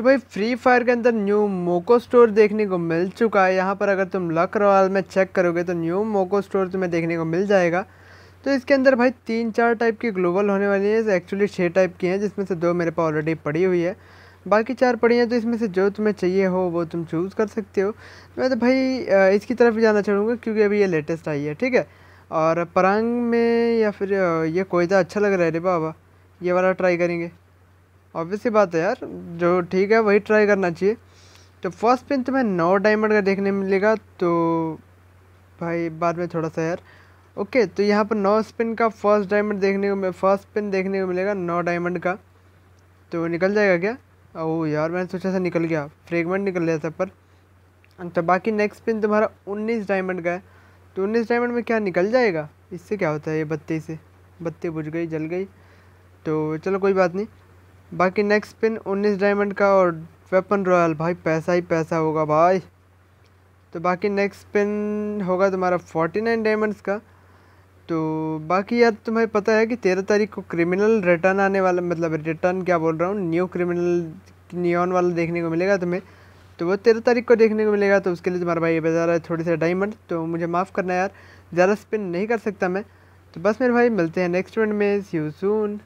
तो भाई free fire के अंदर न्यू मोको स्टोर देखने को मिल चुका है यहाँ पर अगर तुम लक रॉयल में चेक करोगे तो न्यू मोको स्टोर तुम्हें देखने को मिल जाएगा तो इसके अंदर भाई तीन चार टाइप की ग्लोबल होने वाली है एक्चुअली छः टाइप की हैं जिसमें से दो मेरे पास ऑलरेडी पड़ी हुई है बाकी चार पड़ी हैं तो इसमें से जो तुम्हें चाहिए हो वो तुम चूज़ कर सकते हो मैं तो भाई इसकी तरफ ही जाना चाहूँगा क्योंकि अभी ये लेटेस्ट आई है ठीक है और परांग में या फिर ये कोयदा अच्छा लग रहा है रे बाबा ये वाला ट्राई करेंगे ऑब्वियस ही बात है यार जो ठीक है वही ट्राई करना चाहिए तो फर्स्ट पिन तुम्हें नौ डायमंड का देखने मिलेगा तो भाई बाद में थोड़ा सा यार ओके तो यहाँ पर नौ स्पिन का फर्स्ट डायमंड देखने को फर्स्ट पिन देखने को मिलेगा नौ डायमंड का तो निकल जाएगा क्या ओ यार मैंने सोचा था निकल गया फ्रेगमेंट निकल गया था पर तो बाकी नेक्स्ट पिन तुम्हारा उन्नीस डायमंड का है तो उन्नीस डायमंड में क्या निकल जाएगा इससे क्या होता है ये बत्ती से बत्ती बुझ गई जल गई तो चलो कोई बात नहीं बाकी नेक्स्ट पिन 19 डायमंड का और वेपन रॉयल भाई पैसा ही पैसा होगा भाई तो बाकी नेक्स्ट पिन होगा तुम्हारा 49 डायमंड्स का तो बाकी यार तुम्हें पता है कि तेरह तारीख को क्रिमिनल रिटर्न आने वाला मतलब रिटर्न क्या बोल रहा हूँ न्यू क्रिमिनल न्यून वाला देखने को मिलेगा तुम्हें तो वो तेरह तारीख को देखने को मिलेगा तो उसके लिए तुम्हारा भाई ये बजा रहा है थोड़े से डायमंड तो मुझे माफ़ करना यार ज़्यादा स्पिन नहीं कर सकता मैं तो बस मेरे भाई मिलते हैं नेक्स्ट वन में सी यू सून